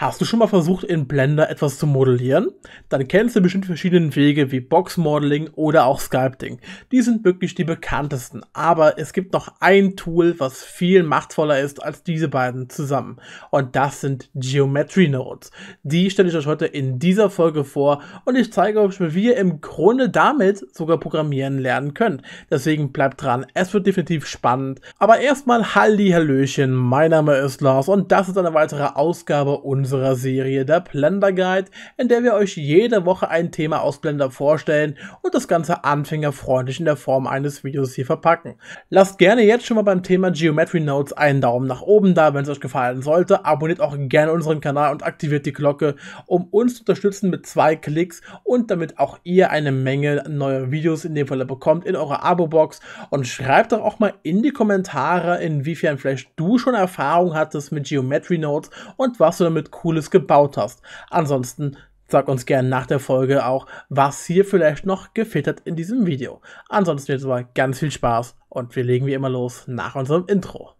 Hast du schon mal versucht, in Blender etwas zu modellieren? Dann kennst du bestimmt verschiedene Wege wie Box-Modeling oder auch Sculpting. Die sind wirklich die bekanntesten, aber es gibt noch ein Tool, was viel machtvoller ist als diese beiden zusammen. Und das sind Geometry Nodes. Die stelle ich euch heute in dieser Folge vor und ich zeige euch, wie ihr im Grunde damit sogar programmieren lernen könnt. Deswegen bleibt dran, es wird definitiv spannend. Aber erstmal Halli Hallöchen, mein Name ist Lars und das ist eine weitere Ausgabe unseres unserer Serie der Blender Guide, in der wir euch jede Woche ein Thema aus Blender vorstellen und das Ganze anfängerfreundlich in der Form eines Videos hier verpacken. Lasst gerne jetzt schon mal beim Thema Geometry Notes einen Daumen nach oben da, wenn es euch gefallen sollte. Abonniert auch gerne unseren Kanal und aktiviert die Glocke, um uns zu unterstützen mit zwei Klicks und damit auch ihr eine Menge neuer Videos in dem Falle bekommt in eurer Abo-Box und schreibt doch auch mal in die Kommentare, inwiefern vielleicht du schon Erfahrung hattest mit Geometry Notes und was du damit Cooles gebaut hast. Ansonsten sag uns gerne nach der Folge auch, was hier vielleicht noch gefehlt hat in diesem Video. Ansonsten jetzt aber ganz viel Spaß und wir legen wie immer los nach unserem Intro.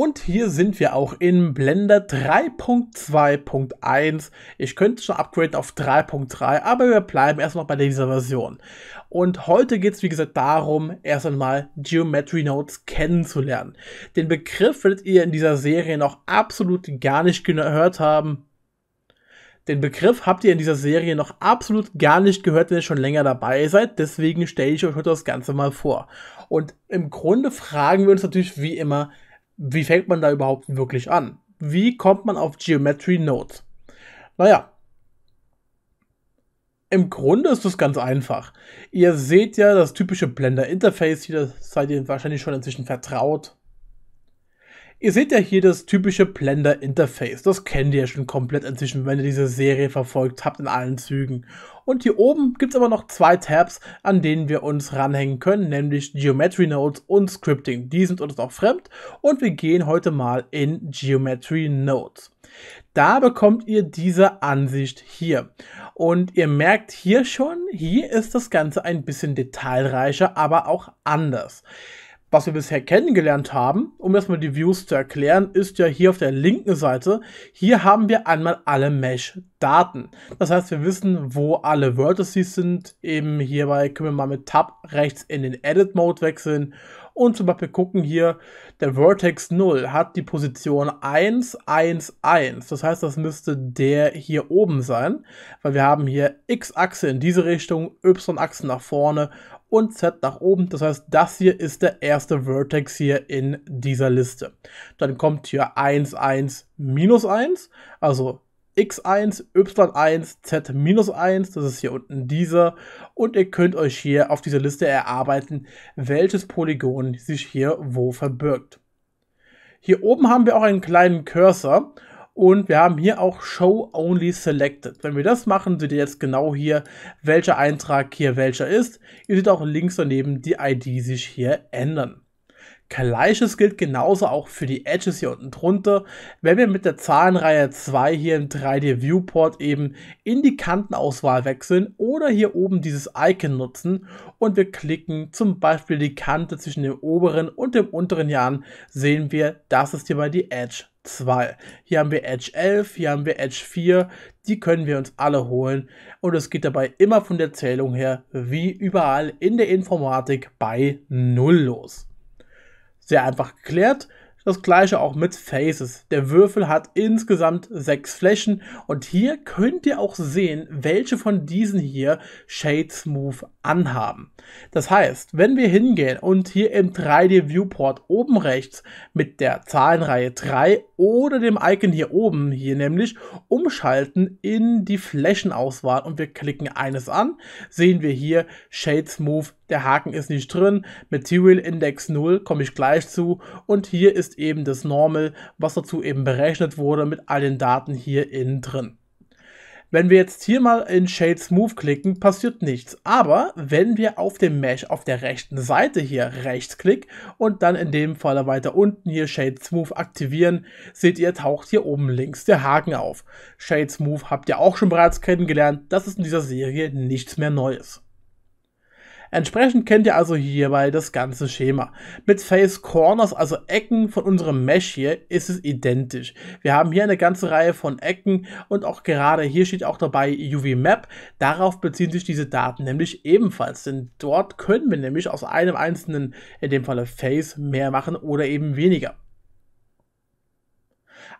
Und hier sind wir auch in Blender 3.2.1. Ich könnte schon upgraden auf 3.3, aber wir bleiben erstmal bei dieser Version. Und heute geht es wie gesagt darum, erst einmal Geometry Nodes kennenzulernen. Den Begriff werdet ihr in dieser Serie noch absolut gar nicht gehört haben. Den Begriff habt ihr in dieser Serie noch absolut gar nicht gehört, wenn ihr schon länger dabei seid. Deswegen stelle ich euch heute das Ganze mal vor. Und im Grunde fragen wir uns natürlich wie immer, wie fängt man da überhaupt wirklich an? Wie kommt man auf Geometry Node? Naja, im Grunde ist es ganz einfach. Ihr seht ja das typische Blender-Interface hier, das seid ihr wahrscheinlich schon inzwischen vertraut. Ihr seht ja hier das typische Blender-Interface. Das kennt ihr ja schon komplett inzwischen, wenn ihr diese Serie verfolgt habt in allen Zügen. Und hier oben gibt es aber noch zwei Tabs, an denen wir uns ranhängen können, nämlich Geometry Nodes und Scripting. Die sind uns auch fremd und wir gehen heute mal in Geometry Nodes. Da bekommt ihr diese Ansicht hier. Und ihr merkt hier schon, hier ist das Ganze ein bisschen detailreicher, aber auch anders was wir bisher kennengelernt haben, um erstmal die Views zu erklären, ist ja hier auf der linken Seite, hier haben wir einmal alle Mesh-Daten. Das heißt, wir wissen, wo alle Vertices sind. Eben hierbei können wir mal mit Tab rechts in den Edit-Mode wechseln und zum Beispiel gucken hier, der Vertex 0 hat die Position 1, 1, 1. Das heißt, das müsste der hier oben sein, weil wir haben hier X-Achse in diese Richtung, Y-Achse nach vorne und Z nach oben. Das heißt, das hier ist der erste Vertex hier in dieser Liste. Dann kommt hier 1, 1, minus 1, also x1, y1, z minus 1, das ist hier unten dieser. Und ihr könnt euch hier auf dieser Liste erarbeiten, welches Polygon sich hier wo verbirgt. Hier oben haben wir auch einen kleinen Cursor und wir haben hier auch Show Only Selected. Wenn wir das machen, seht ihr jetzt genau hier, welcher Eintrag hier welcher ist. Ihr seht auch links daneben die ID sich hier ändern. Gleiches gilt genauso auch für die Edges hier unten drunter. Wenn wir mit der Zahlenreihe 2 hier im 3D Viewport eben in die Kantenauswahl wechseln oder hier oben dieses Icon nutzen und wir klicken zum Beispiel die Kante zwischen dem oberen und dem unteren hier an, sehen wir, das ist hierbei die Edge 2. Hier haben wir Edge 11, hier haben wir Edge 4, die können wir uns alle holen und es geht dabei immer von der Zählung her wie überall in der Informatik bei 0 los. Sehr einfach geklärt. Das gleiche auch mit Faces. Der Würfel hat insgesamt sechs Flächen und hier könnt ihr auch sehen, welche von diesen hier Shade Smooth anhaben. Das heißt, wenn wir hingehen und hier im 3D Viewport oben rechts mit der Zahlenreihe 3 oder dem Icon hier oben, hier nämlich, umschalten in die Flächenauswahl und wir klicken eines an, sehen wir hier Shade Smooth, der Haken ist nicht drin, Material Index 0, komme ich gleich zu und hier ist eben das Normal, was dazu eben berechnet wurde mit all den Daten hier innen drin. Wenn wir jetzt hier mal in Shade Smooth klicken, passiert nichts. Aber wenn wir auf dem Mesh auf der rechten Seite hier rechtsklick und dann in dem Fall weiter unten hier Shade Smooth aktivieren, seht ihr, taucht hier oben links der Haken auf. Shade Smooth habt ihr auch schon bereits kennengelernt, das ist in dieser Serie nichts mehr Neues. Entsprechend kennt ihr also hierbei das ganze Schema. Mit Face Corners, also Ecken von unserem Mesh hier, ist es identisch. Wir haben hier eine ganze Reihe von Ecken und auch gerade hier steht auch dabei UV Map. Darauf beziehen sich diese Daten nämlich ebenfalls, denn dort können wir nämlich aus einem einzelnen, in dem Falle Face, mehr machen oder eben weniger.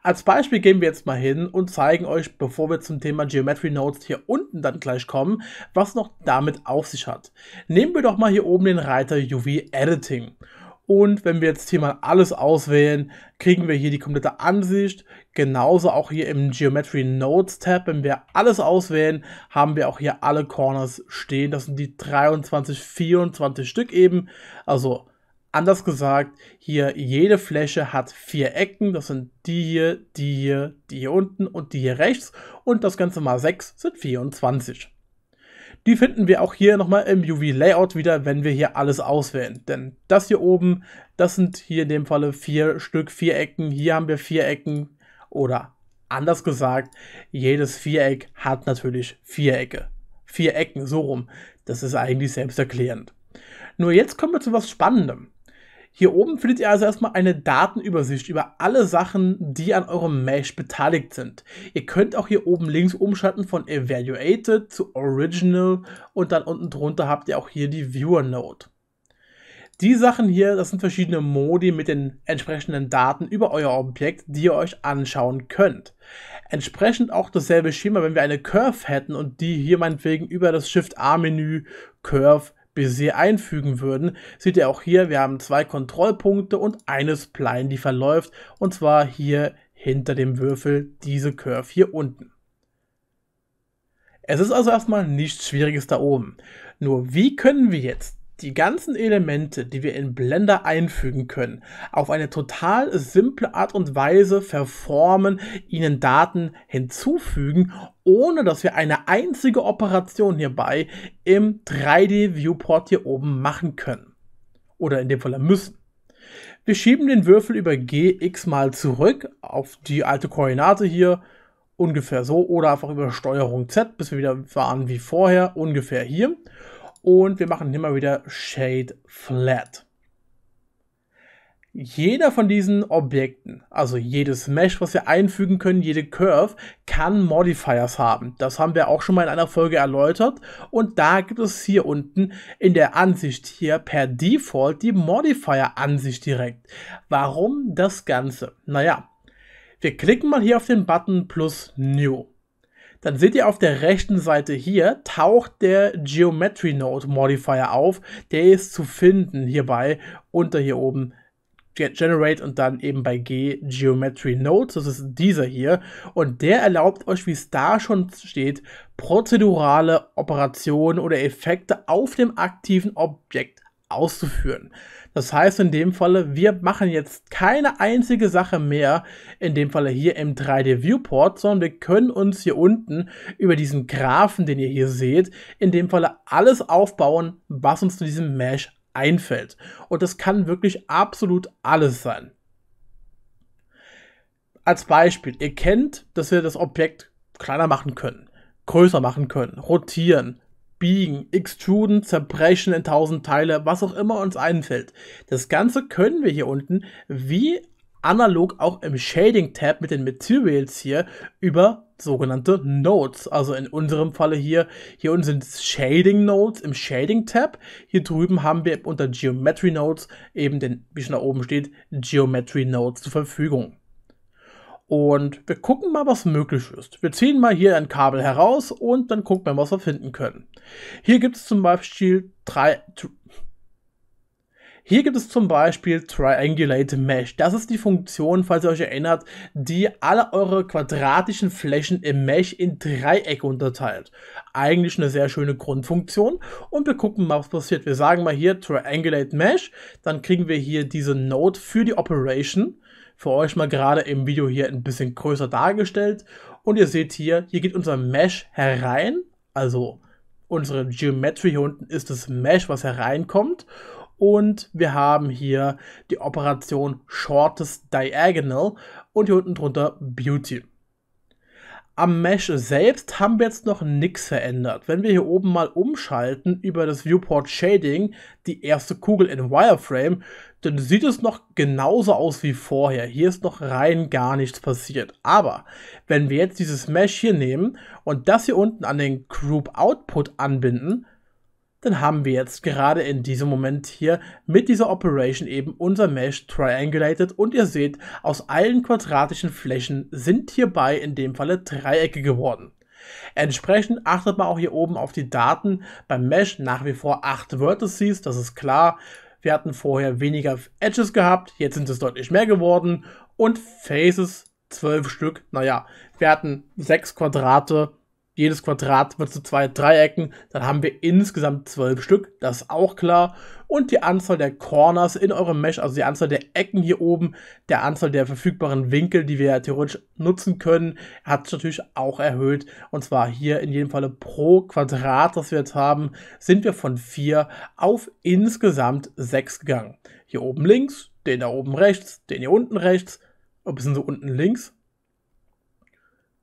Als Beispiel gehen wir jetzt mal hin und zeigen euch, bevor wir zum Thema Geometry Nodes hier unten dann gleich kommen, was noch damit auf sich hat. Nehmen wir doch mal hier oben den Reiter UV Editing. Und wenn wir jetzt hier mal alles auswählen, kriegen wir hier die komplette Ansicht. Genauso auch hier im Geometry Nodes Tab, wenn wir alles auswählen, haben wir auch hier alle Corners stehen. Das sind die 23, 24 Stück eben. Also Anders gesagt, hier jede Fläche hat vier Ecken. Das sind die hier, die hier, die hier unten und die hier rechts. Und das Ganze mal 6 sind 24. Die finden wir auch hier nochmal im UV-Layout wieder, wenn wir hier alles auswählen. Denn das hier oben, das sind hier in dem Falle vier Stück vier Ecken. Hier haben wir vier Ecken oder anders gesagt, jedes Viereck hat natürlich vier Vierecke. Vier Ecken, so rum. Das ist eigentlich selbsterklärend. Nur jetzt kommen wir zu was Spannendem. Hier oben findet ihr also erstmal eine Datenübersicht über alle Sachen, die an eurem Mesh beteiligt sind. Ihr könnt auch hier oben links umschalten von Evaluated zu Original und dann unten drunter habt ihr auch hier die Viewer Node. Die Sachen hier, das sind verschiedene Modi mit den entsprechenden Daten über euer Objekt, die ihr euch anschauen könnt. Entsprechend auch dasselbe Schema, wenn wir eine Curve hätten und die hier meinetwegen über das Shift-A-Menü Curve Busy einfügen würden, seht ihr auch hier, wir haben zwei Kontrollpunkte und eine Spline, die verläuft, und zwar hier hinter dem Würfel, diese Curve hier unten. Es ist also erstmal nichts Schwieriges da oben. Nur wie können wir jetzt die ganzen Elemente, die wir in Blender einfügen können, auf eine total simple Art und Weise verformen, ihnen Daten hinzufügen, ohne dass wir eine einzige Operation hierbei im 3D-Viewport hier oben machen können. Oder in dem Fall müssen. Wir schieben den Würfel über GX mal zurück auf die alte Koordinate hier, ungefähr so, oder einfach über Steuerung Z, bis wir wieder waren wie vorher, ungefähr hier und wir machen immer wieder Shade Flat. Jeder von diesen Objekten, also jedes Mesh, was wir einfügen können, jede Curve, kann Modifiers haben. Das haben wir auch schon mal in einer Folge erläutert. Und da gibt es hier unten in der Ansicht hier per Default die Modifier-Ansicht direkt. Warum das Ganze? Naja, wir klicken mal hier auf den Button plus New dann seht ihr auf der rechten Seite hier, taucht der Geometry Node Modifier auf. Der ist zu finden hierbei unter hier oben Generate und dann eben bei G Geometry Nodes, das ist dieser hier, und der erlaubt euch, wie es da schon steht, prozedurale Operationen oder Effekte auf dem aktiven Objekt auszuführen. Das heißt in dem Falle, wir machen jetzt keine einzige Sache mehr, in dem Falle hier im 3D Viewport, sondern wir können uns hier unten über diesen Graphen, den ihr hier seht, in dem Falle alles aufbauen, was uns zu diesem Mesh einfällt. Und das kann wirklich absolut alles sein. Als Beispiel, ihr kennt, dass wir das Objekt kleiner machen können, größer machen können, rotieren, biegen, extruden, zerbrechen in tausend Teile, was auch immer uns einfällt. Das Ganze können wir hier unten, wie analog auch im Shading-Tab mit den Materials hier, über sogenannte Nodes. Also in unserem Falle hier, hier unten sind Shading Nodes im Shading Tab. Hier drüben haben wir unter Geometry Nodes eben den, wie schon da oben steht, Geometry Nodes zur Verfügung. Und wir gucken mal, was möglich ist. Wir ziehen mal hier ein Kabel heraus und dann gucken wir, was wir finden können. Hier gibt es zum Beispiel drei. Hier gibt es zum Beispiel Triangulate Mesh. Das ist die Funktion, falls ihr euch erinnert, die alle eure quadratischen Flächen im Mesh in Dreiecke unterteilt. Eigentlich eine sehr schöne Grundfunktion. Und wir gucken mal, was passiert. Wir sagen mal hier Triangulate Mesh. Dann kriegen wir hier diese Node für die Operation für euch mal gerade im Video hier ein bisschen größer dargestellt. Und ihr seht hier, hier geht unser Mesh herein, also unsere Geometry hier unten ist das Mesh, was hereinkommt. Und wir haben hier die Operation Shortest Diagonal und hier unten drunter Beauty am Mesh selbst haben wir jetzt noch nichts verändert. Wenn wir hier oben mal umschalten über das Viewport Shading, die erste Kugel in Wireframe, dann sieht es noch genauso aus wie vorher. Hier ist noch rein gar nichts passiert. Aber wenn wir jetzt dieses Mesh hier nehmen und das hier unten an den Group Output anbinden, dann haben wir jetzt gerade in diesem Moment hier mit dieser Operation eben unser Mesh triangulated und ihr seht, aus allen quadratischen Flächen sind hierbei in dem Falle Dreiecke geworden. Entsprechend achtet man auch hier oben auf die Daten. Beim Mesh nach wie vor 8 Vertices, das ist klar. Wir hatten vorher weniger Edges gehabt, jetzt sind es deutlich mehr geworden. Und Faces 12 Stück, naja, wir hatten 6 Quadrate, jedes Quadrat wird zu zwei Dreiecken, dann haben wir insgesamt zwölf Stück, das ist auch klar. Und die Anzahl der Corners in eurem Mesh, also die Anzahl der Ecken hier oben, der Anzahl der verfügbaren Winkel, die wir theoretisch nutzen können, hat sich natürlich auch erhöht. Und zwar hier in jedem Falle pro Quadrat, das wir jetzt haben, sind wir von vier auf insgesamt sechs gegangen. Hier oben links, den da oben rechts, den hier unten rechts, ein bisschen so unten links,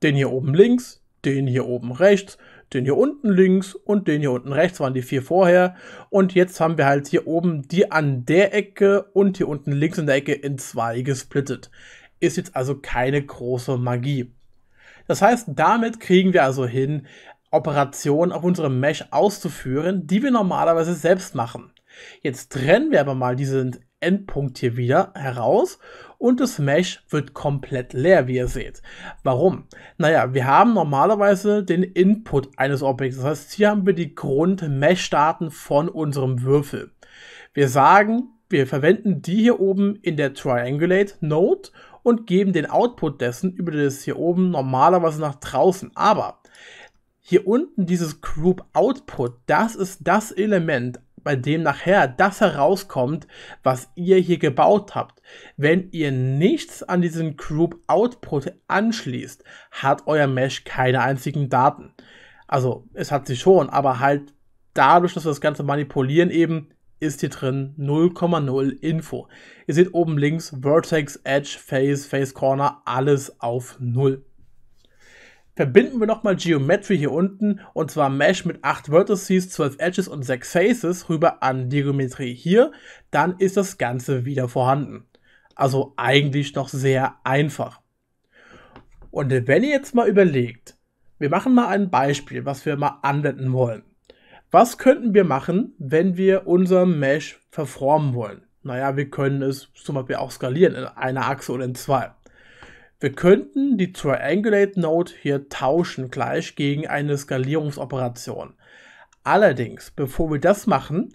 den hier oben links, den hier oben rechts, den hier unten links und den hier unten rechts waren die vier vorher. Und jetzt haben wir halt hier oben die an der Ecke und hier unten links in der Ecke in zwei gesplittet. Ist jetzt also keine große Magie. Das heißt, damit kriegen wir also hin, Operationen auf unserem Mesh auszuführen, die wir normalerweise selbst machen. Jetzt trennen wir aber mal diesen Endpunkt hier wieder heraus und das Mesh wird komplett leer, wie ihr seht. Warum? Naja, wir haben normalerweise den Input eines Objekts. Das heißt, hier haben wir die Grund-Mesh-Daten von unserem Würfel. Wir sagen, wir verwenden die hier oben in der Triangulate-Node und geben den Output dessen über das hier oben normalerweise nach draußen. Aber hier unten dieses Group Output, das ist das Element bei dem nachher das herauskommt, was ihr hier gebaut habt. Wenn ihr nichts an diesen Group Output anschließt, hat euer Mesh keine einzigen Daten. Also, es hat sie schon, aber halt dadurch, dass wir das Ganze manipulieren eben, ist hier drin 0,0 Info. Ihr seht oben links Vertex, Edge, Face, Face Corner, alles auf 0 verbinden wir nochmal Geometry hier unten und zwar Mesh mit 8 Vertices, 12 Edges und 6 Faces rüber an die Geometrie hier, dann ist das Ganze wieder vorhanden. Also eigentlich noch sehr einfach. Und wenn ihr jetzt mal überlegt, wir machen mal ein Beispiel, was wir mal anwenden wollen. Was könnten wir machen, wenn wir unser Mesh verformen wollen? Naja, wir können es zum Beispiel auch skalieren in einer Achse oder in zwei. Wir könnten die Triangulate Node hier tauschen gleich gegen eine Skalierungsoperation. Allerdings, bevor wir das machen,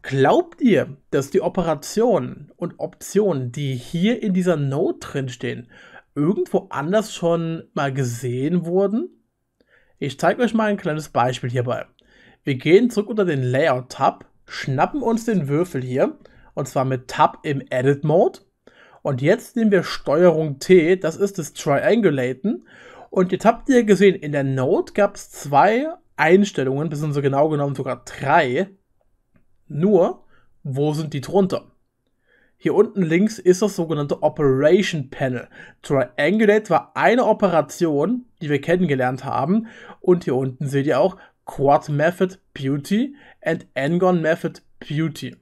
glaubt ihr, dass die Operationen und Optionen, die hier in dieser Node drinstehen, irgendwo anders schon mal gesehen wurden? Ich zeige euch mal ein kleines Beispiel hierbei. Wir gehen zurück unter den Layout-Tab, schnappen uns den Würfel hier, und zwar mit Tab im Edit-Mode und jetzt nehmen wir Steuerung T, das ist das Triangulaten. Und jetzt habt ihr gesehen, in der Node gab es zwei Einstellungen, so genau genommen sogar drei. Nur, wo sind die drunter? Hier unten links ist das sogenannte Operation Panel. Triangulate war eine Operation, die wir kennengelernt haben. Und hier unten seht ihr auch Quad Method Beauty and Angon Method Beauty.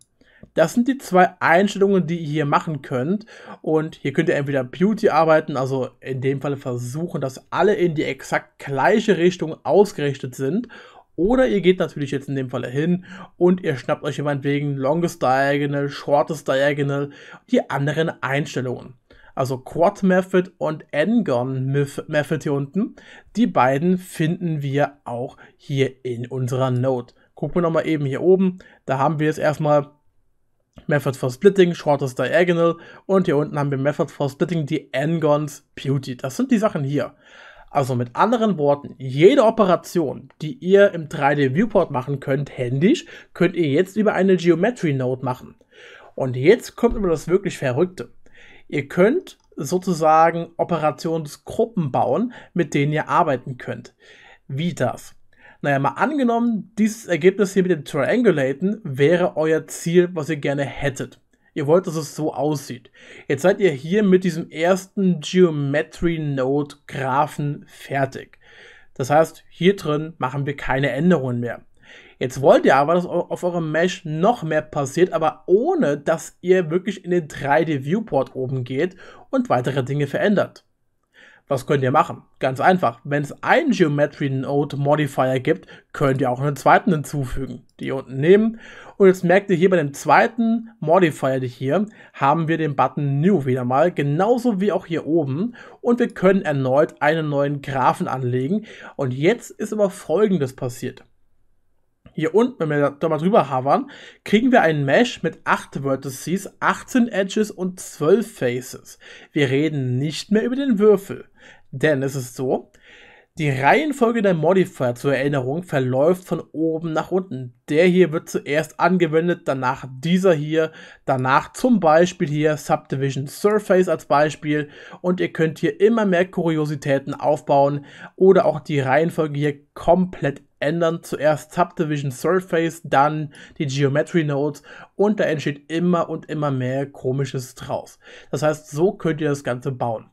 Das sind die zwei Einstellungen, die ihr hier machen könnt. Und hier könnt ihr entweder Beauty arbeiten, also in dem Fall versuchen, dass alle in die exakt gleiche Richtung ausgerichtet sind. Oder ihr geht natürlich jetzt in dem Fall hin und ihr schnappt euch meinetwegen Longest Diagonal, Shortest Diagonal, die anderen Einstellungen. Also Quad Method und N-Gon Method hier unten. Die beiden finden wir auch hier in unserer Note. Gucken wir nochmal eben hier oben. Da haben wir jetzt erstmal Method for Splitting, Shortest Diagonal und hier unten haben wir Method for Splitting, die N-Gons, Beauty. Das sind die Sachen hier. Also mit anderen Worten, jede Operation, die ihr im 3D-Viewport machen könnt, händisch, könnt ihr jetzt über eine Geometry Node machen. Und jetzt kommt über das wirklich Verrückte. Ihr könnt sozusagen Operationsgruppen bauen, mit denen ihr arbeiten könnt. Wie das? Naja, mal angenommen, dieses Ergebnis hier mit dem Triangulaten wäre euer Ziel, was ihr gerne hättet. Ihr wollt, dass es so aussieht. Jetzt seid ihr hier mit diesem ersten Geometry Node Graphen fertig. Das heißt, hier drin machen wir keine Änderungen mehr. Jetzt wollt ihr aber, dass auf eurem Mesh noch mehr passiert, aber ohne, dass ihr wirklich in den 3D-Viewport oben geht und weitere Dinge verändert. Was könnt ihr machen? Ganz einfach. Wenn es einen Geometry Node Modifier gibt, könnt ihr auch einen zweiten hinzufügen. Die hier unten nehmen. Und jetzt merkt ihr hier bei dem zweiten Modifier hier, haben wir den Button New wieder mal. Genauso wie auch hier oben. Und wir können erneut einen neuen Graphen anlegen. Und jetzt ist aber Folgendes passiert hier unten, wenn wir da mal drüber hovern, kriegen wir einen Mesh mit 8 Vertices, 18 Edges und 12 Faces. Wir reden nicht mehr über den Würfel. Denn es ist so, die Reihenfolge der Modifier zur Erinnerung verläuft von oben nach unten. Der hier wird zuerst angewendet, danach dieser hier, danach zum Beispiel hier Subdivision Surface als Beispiel und ihr könnt hier immer mehr Kuriositäten aufbauen oder auch die Reihenfolge hier komplett ändern. Zuerst Subdivision Surface, dann die Geometry Nodes und da entsteht immer und immer mehr komisches draus. Das heißt, so könnt ihr das Ganze bauen.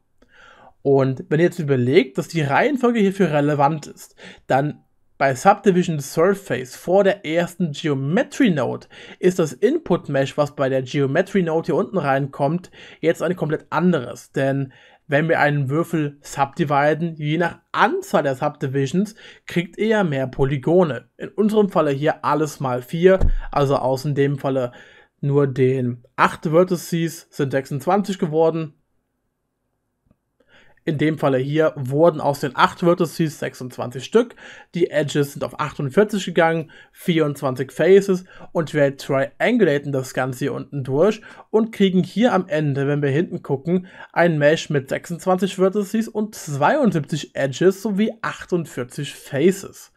Und wenn ihr jetzt überlegt, dass die Reihenfolge hierfür relevant ist, dann bei Subdivision Surface vor der ersten Geometry Node ist das Input Mesh, was bei der Geometry Node hier unten reinkommt, jetzt ein komplett anderes. Denn wenn wir einen Würfel subdividen, je nach Anzahl der Subdivisions, kriegt ihr ja mehr Polygone. In unserem Falle hier alles mal 4, also aus in dem Falle nur den 8 Vertices sind 26 geworden, in dem Falle hier wurden aus den 8 Vertices 26 Stück, die Edges sind auf 48 gegangen, 24 Faces und wir triangulaten das Ganze hier unten durch und kriegen hier am Ende, wenn wir hinten gucken, ein Mesh mit 26 Vertices und 72 Edges sowie 48 Faces.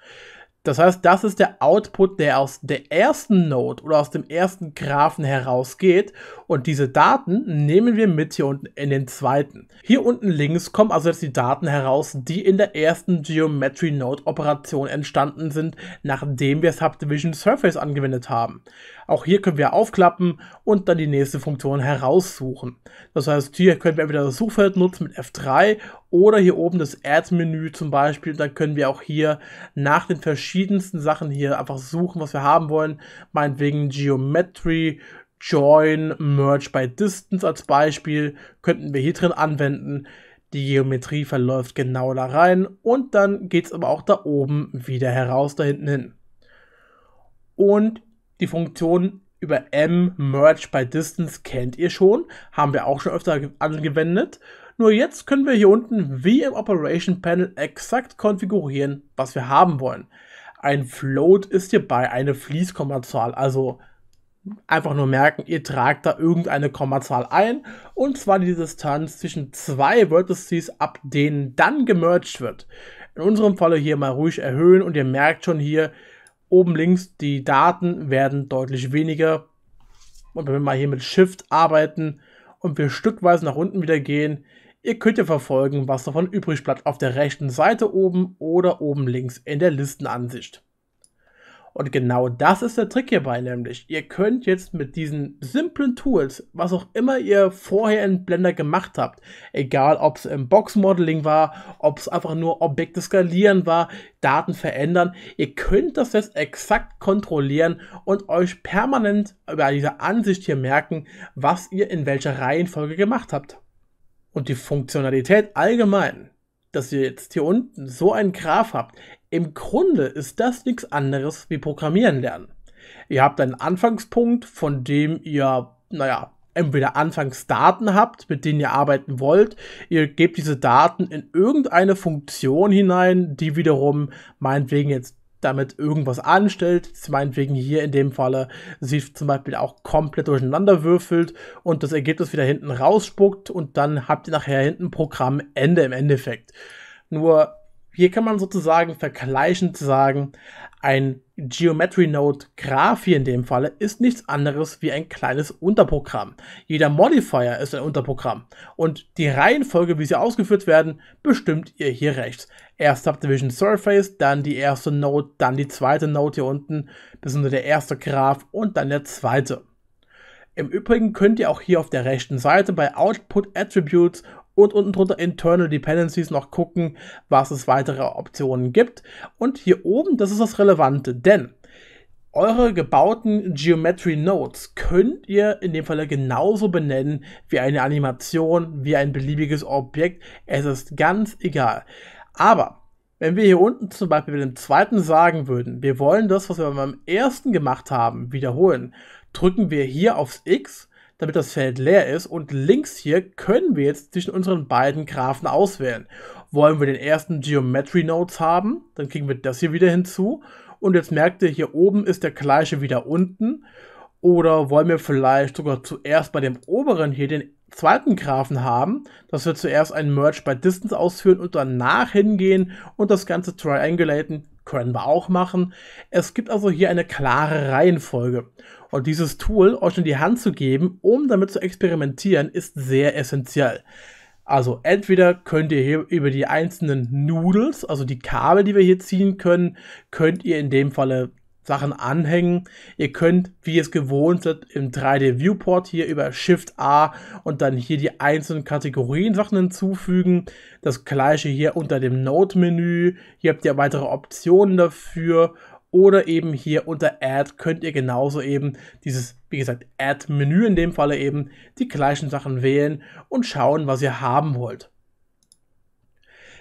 Das heißt, das ist der Output, der aus der ersten Node oder aus dem ersten Graphen herausgeht. Und diese Daten nehmen wir mit hier unten in den zweiten. Hier unten links kommen also jetzt die Daten heraus, die in der ersten Geometry Node Operation entstanden sind, nachdem wir Subdivision Surface angewendet haben. Auch hier können wir aufklappen und dann die nächste Funktion heraussuchen. Das heißt, hier können wir entweder das Suchfeld nutzen mit F3 oder hier oben das Add-Menü zum Beispiel. Dann können wir auch hier nach den verschiedensten Sachen hier einfach suchen, was wir haben wollen. Meinetwegen Geometry, Join, Merge by Distance als Beispiel könnten wir hier drin anwenden. Die Geometrie verläuft genau da rein und dann geht es aber auch da oben wieder heraus, da hinten hin. Und die Funktion über M Merge by Distance kennt ihr schon, haben wir auch schon öfter angewendet. Nur jetzt können wir hier unten wie im Operation Panel exakt konfigurieren, was wir haben wollen. Ein Float ist hierbei eine Fließkommazahl, also einfach nur merken, ihr tragt da irgendeine Kommazahl ein und zwar die Distanz zwischen zwei Vertices, ab denen dann gemerged wird. In unserem Falle hier mal ruhig erhöhen und ihr merkt schon hier, oben links, die Daten werden deutlich weniger. Und wenn wir mal hier mit Shift arbeiten und wir stückweise nach unten wieder gehen, ihr könnt ja verfolgen, was davon übrig bleibt auf der rechten Seite oben oder oben links in der Listenansicht. Und genau das ist der Trick hierbei nämlich. Ihr könnt jetzt mit diesen simplen Tools, was auch immer ihr vorher in Blender gemacht habt, egal ob es im Box-Modeling war, ob es einfach nur Objekte skalieren war, Daten verändern, ihr könnt das jetzt exakt kontrollieren und euch permanent über diese Ansicht hier merken, was ihr in welcher Reihenfolge gemacht habt. Und die Funktionalität allgemein, dass ihr jetzt hier unten so einen Graph habt, im Grunde ist das nichts anderes wie Programmieren lernen. Ihr habt einen Anfangspunkt, von dem ihr, naja, entweder Anfangsdaten habt, mit denen ihr arbeiten wollt. Ihr gebt diese Daten in irgendeine Funktion hinein, die wiederum meinetwegen jetzt damit irgendwas anstellt, meinetwegen hier in dem Falle sie zum Beispiel auch komplett durcheinander würfelt und das Ergebnis wieder hinten rausspuckt und dann habt ihr nachher hinten Programmende im Endeffekt. Nur hier kann man sozusagen vergleichend sagen, ein Geometry Node Graph hier in dem Falle ist nichts anderes wie ein kleines Unterprogramm. Jeder Modifier ist ein Unterprogramm und die Reihenfolge, wie sie ausgeführt werden, bestimmt ihr hier rechts. Erst Subdivision Surface, dann die erste Node, dann die zweite Node hier unten, besonders der erste Graph und dann der zweite. Im Übrigen könnt ihr auch hier auf der rechten Seite bei Output Attributes und unten drunter Internal Dependencies noch gucken, was es weitere Optionen gibt. Und hier oben, das ist das Relevante, denn eure gebauten Geometry Nodes könnt ihr in dem Falle genauso benennen wie eine Animation, wie ein beliebiges Objekt. Es ist ganz egal. Aber wenn wir hier unten zum Beispiel mit dem zweiten sagen würden, wir wollen das, was wir beim ersten gemacht haben, wiederholen, drücken wir hier aufs X damit das Feld leer ist. Und links hier können wir jetzt zwischen unseren beiden Graphen auswählen. Wollen wir den ersten Geometry Nodes haben, dann kriegen wir das hier wieder hinzu. Und jetzt merkt ihr, hier oben ist der gleiche wieder unten. Oder wollen wir vielleicht sogar zuerst bei dem oberen hier den zweiten Graphen haben, dass wir zuerst einen Merge bei Distance ausführen und danach hingehen und das Ganze triangulaten, können wir auch machen. Es gibt also hier eine klare Reihenfolge. Und dieses Tool euch in die Hand zu geben, um damit zu experimentieren, ist sehr essentiell. Also entweder könnt ihr hier über die einzelnen Noodles, also die Kabel, die wir hier ziehen können, könnt ihr in dem Falle Sachen anhängen. Ihr könnt, wie ihr es gewohnt seid, im 3D Viewport hier über Shift A und dann hier die einzelnen Kategorien Sachen hinzufügen. Das gleiche hier unter dem Node Menü. Hier habt ihr weitere Optionen dafür oder eben hier unter Add könnt ihr genauso eben dieses, wie gesagt, Add-Menü in dem Falle eben die gleichen Sachen wählen und schauen, was ihr haben wollt.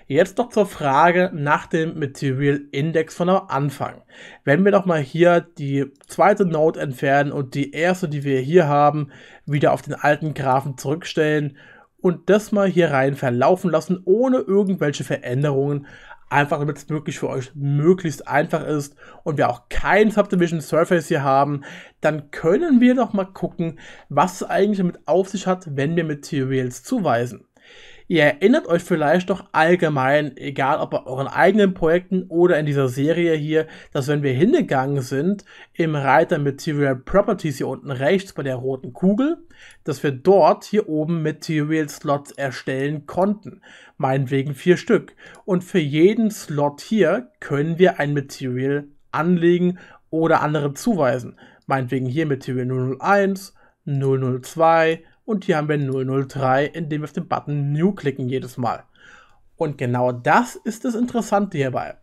Jetzt noch zur Frage nach dem Material Index von am Anfang. Wenn wir doch mal hier die zweite Node entfernen und die erste, die wir hier haben, wieder auf den alten Graphen zurückstellen und das mal hier rein verlaufen lassen, ohne irgendwelche Veränderungen, Einfach damit es wirklich für euch möglichst einfach ist und wir auch kein Subdivision Surface hier haben, dann können wir doch mal gucken, was es eigentlich damit auf sich hat, wenn wir Materials zuweisen. Ihr erinnert euch vielleicht doch allgemein, egal ob bei euren eigenen Projekten oder in dieser Serie hier, dass wenn wir hingegangen sind im Reiter Material Properties hier unten rechts bei der roten Kugel, dass wir dort hier oben Material Slots erstellen konnten. Meinetwegen vier Stück. Und für jeden Slot hier können wir ein Material anlegen oder andere zuweisen. Meinetwegen hier Material 001, 002, und hier haben wir 003, indem wir auf den Button New klicken jedes Mal. Und genau das ist das Interessante hierbei.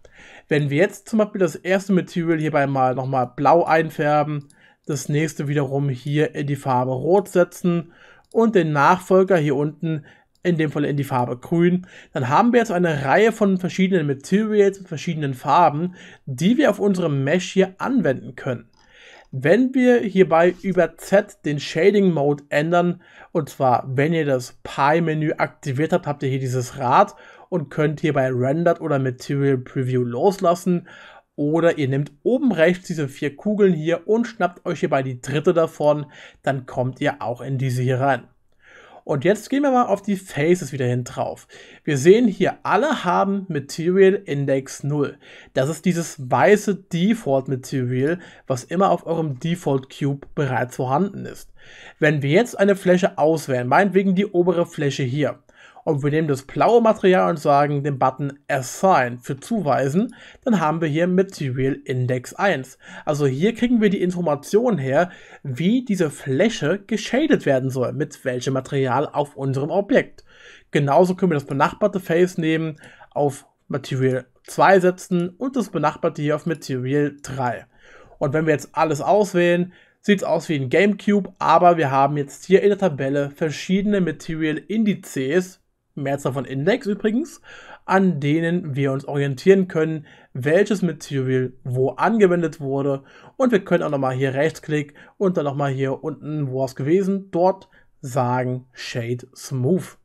Wenn wir jetzt zum Beispiel das erste Material hierbei mal nochmal blau einfärben, das nächste wiederum hier in die Farbe rot setzen und den Nachfolger hier unten in dem Fall in die Farbe grün, dann haben wir jetzt eine Reihe von verschiedenen Materials mit verschiedenen Farben, die wir auf unserem Mesh hier anwenden können wenn wir hierbei über Z den Shading Mode ändern, und zwar wenn ihr das pi menü aktiviert habt, habt ihr hier dieses Rad und könnt hierbei Rendered oder Material Preview loslassen. Oder ihr nehmt oben rechts diese vier Kugeln hier und schnappt euch hierbei die dritte davon, dann kommt ihr auch in diese hier rein. Und jetzt gehen wir mal auf die Faces wieder hin drauf. Wir sehen hier, alle haben Material Index 0. Das ist dieses weiße Default Material, was immer auf eurem Default Cube bereits vorhanden ist. Wenn wir jetzt eine Fläche auswählen, meinetwegen die obere Fläche hier, und wir nehmen das blaue Material und sagen den Button Assign für zuweisen, dann haben wir hier Material Index 1. Also hier kriegen wir die Information her, wie diese Fläche geschadet werden soll, mit welchem Material auf unserem Objekt. Genauso können wir das benachbarte Face nehmen, auf Material 2 setzen und das benachbarte hier auf Material 3. Und wenn wir jetzt alles auswählen, sieht es aus wie ein Gamecube, aber wir haben jetzt hier in der Tabelle verschiedene Material Indizes, Mehrzahl von Index übrigens, an denen wir uns orientieren können, welches Material wo angewendet wurde. Und wir können auch nochmal hier Rechtsklick und dann nochmal hier unten, wo es gewesen, dort sagen Shade Smooth.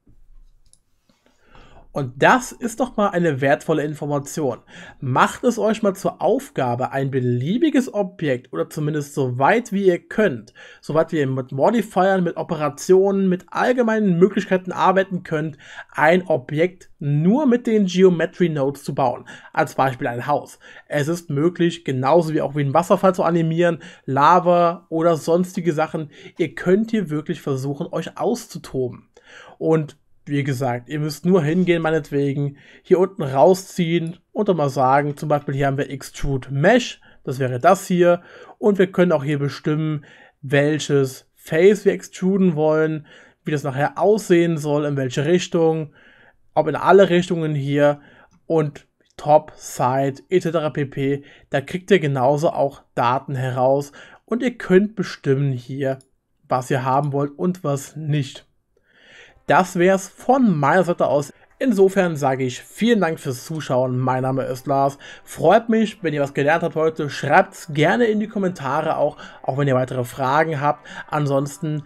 Und das ist doch mal eine wertvolle Information. Macht es euch mal zur Aufgabe, ein beliebiges Objekt oder zumindest so weit wie ihr könnt, soweit ihr mit Modifiern, mit Operationen, mit allgemeinen Möglichkeiten arbeiten könnt, ein Objekt nur mit den Geometry Nodes zu bauen. Als Beispiel ein Haus. Es ist möglich, genauso wie auch wie ein Wasserfall zu animieren, Lava oder sonstige Sachen. Ihr könnt hier wirklich versuchen, euch auszutoben. Und wie gesagt, ihr müsst nur hingehen, meinetwegen, hier unten rausziehen und dann mal sagen, zum Beispiel hier haben wir Extrude Mesh, das wäre das hier. Und wir können auch hier bestimmen, welches Face wir extruden wollen, wie das nachher aussehen soll, in welche Richtung, ob in alle Richtungen hier und Top, Side etc. pp. Da kriegt ihr genauso auch Daten heraus und ihr könnt bestimmen hier, was ihr haben wollt und was nicht. Das wär's von meiner Seite aus. Insofern sage ich vielen Dank fürs Zuschauen. Mein Name ist Lars. Freut mich, wenn ihr was gelernt habt heute. Schreibt's gerne in die Kommentare auch, auch wenn ihr weitere Fragen habt. Ansonsten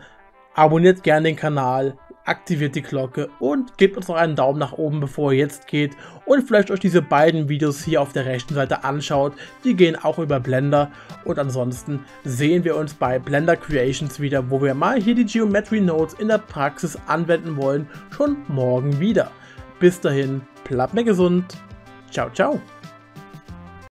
abonniert gerne den Kanal aktiviert die Glocke und gebt uns noch einen Daumen nach oben, bevor ihr jetzt geht und vielleicht euch diese beiden Videos hier auf der rechten Seite anschaut. Die gehen auch über Blender und ansonsten sehen wir uns bei Blender Creations wieder, wo wir mal hier die Geometry Nodes in der Praxis anwenden wollen, schon morgen wieder. Bis dahin, bleibt mir gesund. Ciao, ciao.